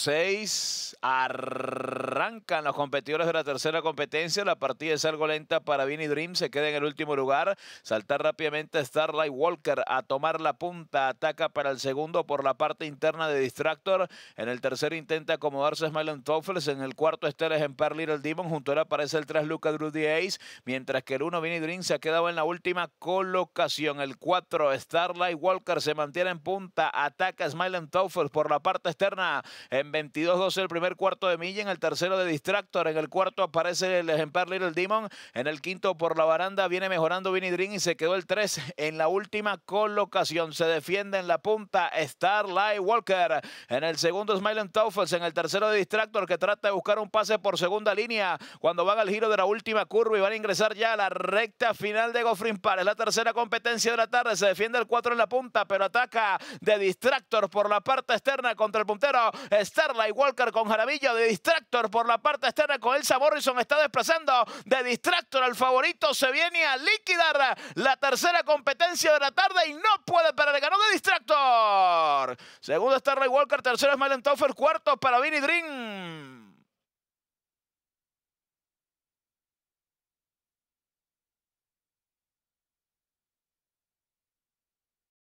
seis. Arrancan los competidores de la tercera competencia. La partida es algo lenta para Vinny Dream. Se queda en el último lugar. Saltar rápidamente Starlight Walker a tomar la punta. Ataca para el segundo por la parte interna de Distractor. En el tercero intenta acomodarse Smile Toffles. En el cuarto es en ejemplar Little Demon. Junto a él aparece el 3 Luca Drew Ace. Mientras que el uno Vinny Dream se ha quedado en la última colocación. El 4 Starlight Walker se mantiene en punta. Ataca Smile Toffles por la parte externa. 22-12 el primer cuarto de Milla, en el tercero de Distractor, en el cuarto aparece el ejemplar Little Demon, en el quinto por la baranda viene mejorando Vinny Dream y se quedó el 3 en la última colocación. Se defiende en la punta Starlight Walker, en el segundo Smile and en el tercero de Distractor que trata de buscar un pase por segunda línea cuando van al giro de la última curva y van a ingresar ya a la recta final de Goffrin Park, Es la tercera competencia de la tarde, se defiende el 4 en la punta, pero ataca de Distractor por la parte externa contra el puntero. Starla Walker con Jaramillo. De Distractor por la parte externa con Elsa Morrison. Está desplazando de Distractor al favorito. Se viene a liquidar la tercera competencia de la tarde y no puede perder Ganó de Distractor. Segundo Starlight Walker. Tercero es Malentoffer. Cuarto para Vinny Dream.